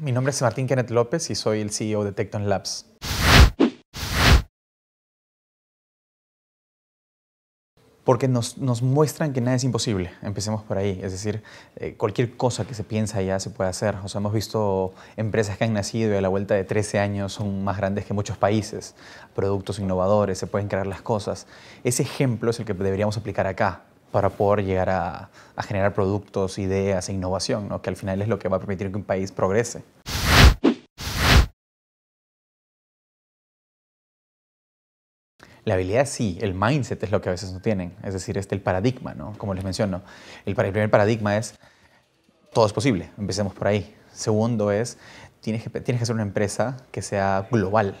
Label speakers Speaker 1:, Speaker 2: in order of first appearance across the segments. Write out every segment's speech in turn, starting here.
Speaker 1: Mi nombre es Martín Kenneth López y soy el CEO de Tecton Labs.
Speaker 2: Porque nos, muestran que nada es imposible, empecemos por ahí, es decir, eh, cualquier cosa que se piensa ya se puede hacer. O sea, hemos visto empresas que han nacido y a la vuelta de 13 años son más grandes que muchos países, productos innovadores, se pueden crear las cosas. Ese ejemplo es el que deberíamos aplicar acá, para poder llegar a, generar productos, ideas e innovación, ¿no? que al final es lo que va a permitir que un país progrese. La habilidad sí, el mindset es lo que a veces no tienen, es decir, este el paradigma, Como les menciono, el, primer paradigma es todo es posible, empecemos por ahí. Segundo es tienes que tienes que ser una empresa que sea global.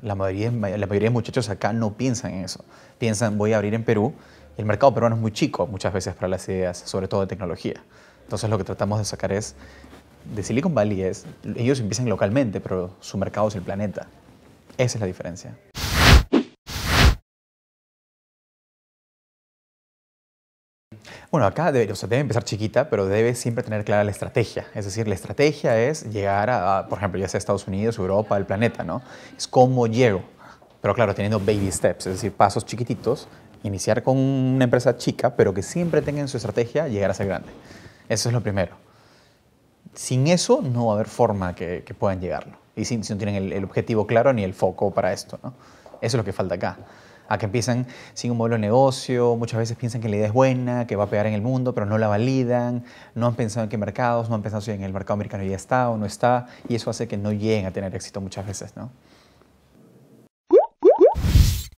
Speaker 2: La mayoría, la mayoría de muchachos acá no piensan en eso. Piensan, voy a abrir en Perú, el mercado peruano es muy chico muchas veces para las ideas, sobre todo de tecnología. Entonces lo que tratamos de sacar es, de Silicon Valley es, ellos empiezan localmente, pero su mercado es el planeta. Esa es la diferencia. Bueno, acá debe, o sea, empezar chiquita, pero debe siempre tener clara la estrategia. Es decir, la estrategia es llegar a, a por ejemplo, ya sea Estados Unidos, Europa, el planeta, ¿no? Es cómo llego pero claro, teniendo baby steps, es decir, pasos chiquititos iniciar con una empresa chica, pero que siempre tengan su estrategia llegar a ser grande. Eso es lo primero. Sin eso no va a haber forma que, que puedan llegarlo. Y si, no tienen el, objetivo claro ni el foco para esto. Eso es lo que falta acá. A que empiezan sin un modelo de negocio, muchas veces piensan que la idea es buena, que va a pegar en el mundo, pero no la validan, no han pensado en qué mercados, no han pensado si en el mercado americano ya está o no está, y eso hace que no lleguen a tener éxito muchas veces. ¿no?